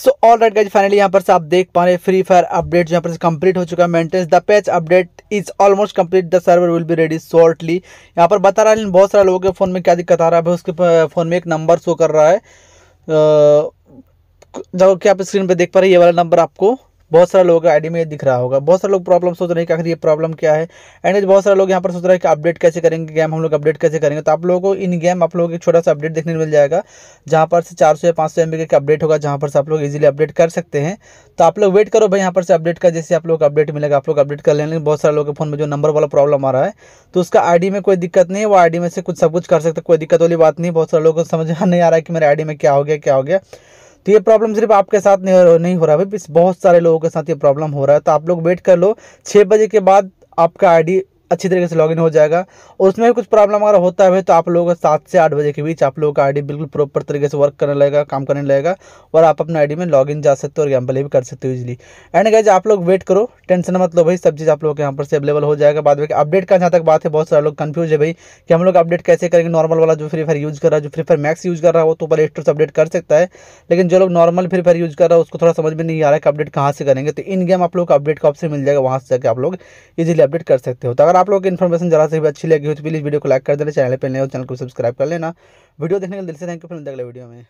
सो all right guys finally यहाँ पर से आप देख पा रहे फ्री फायर अपडेट यहाँ पर से कंप्लीट हो चुका है maintenance the patch update is almost complete the server will be ready shortly यहाँ पर बता रहा है लेकिन बहुत सारे लोगों के फ़ोन में क्या दिक्कत आ रहा है उसके फ़ोन में एक नंबर शो कर रहा है जब कि आप स्क्रीन पर देख पा रहे ये वाला नंबर आपको बहुत सारे लोगों का आईडी में दिख रहा होगा बहुत सारे लोग प्रॉब्लम सोच रहे हैं कि आखिर ये प्रॉब्लम क्या है एंड बहुत सारे लोग यहाँ पर सोच रहे हैं कि अपडेट कैसे करेंगे गेम हम लोग अपडेट कैसे करेंगे तो आप लोगों को इन गेम आप लोगों को एक छोटा सा अपडेट देखने मिल जाएगा जहाँ पर से चार सौ या पाँच सौ का अपडेट होगा जहाँ पर से आप लोग इजिली अपडेट कर सकते हैं तो आप लोग वेट करो भाई यहाँ पर से अपडेट का जैसे आप लोग को अपडेट मिलेगा आप लोग अपडेट कर लेंगे बहुत सारे लोगों के फोन में जो नंबर वाला प्रॉब्लम आ रहा है तो उसका आई में कोई दिक्कत नहीं है वो आई में से कुछ सब कुछ कर सकते कोई दिक्कत वाली बात नहीं बहुत सारे लोगों को समझ नहीं आ रहा है कि मेरे आई में क्या हो गया क्या हो गया तो ये प्रॉब्लम सिर्फ आपके साथ नहीं नहीं हो रहा है बहुत सारे लोगों के साथ ये प्रॉब्लम हो रहा है तो आप लोग वेट कर लो छः बजे के बाद आपका आईडी अच्छी तरीके से लॉगिन हो जाएगा और उसमें भी कुछ प्रॉब्लम अगर होता है तो आप लोगों का सात से आठ बजे के बीच आप लोगों का आईडी बिल्कुल प्रॉपर तरीके से वर्क करने लगेगा काम करने लगेगा और आप अपने आईडी में लॉगिन जा सकते हो और गैम्बले भी कर सकते हो इजिली एंड गैज आप लोग वेट करो टेंशन मत लो भाई सब चीज़ आप लोग के यहाँ पर से अवेलेबल हो जाएगा बाद में अपडेट का जहाँ तक बात है बहुत सारे लोग कन्फ्यूज है भाई कि हम लोग अपडेट कैसे करेंगे नॉर्मल वाला जो फ्री फायर यूज़ कर रहा है जो फ्री फायर मैक्स यूज़ कर रहा है वो तो प्ले स्टोर से अपडेट कर सकता है लेकिन जो लोग नॉर्मल फ्री फायर यूज़ कर रहा है उसको थोड़ा समझ में नहीं आ रहा है कि अपडेट कहाँ से करेंगे तो इन गेम आप लोग को अपडेट का ऑप्शन मिल जाएगा वहाँ से जाकर आप लोग इजिली अपडेट कर सकते हो तो अगर आप लोगों की इन्फॉर्मेशन जरा से भी अच्छी लगी हो तो प्लीज़ वीडियो को लाइक कर देना चैनल पर नए हो चैनल तो को सब्सक्राइब कर लेना वीडियो देखने के दिल से थैंक यू फिर अगले वीडियो में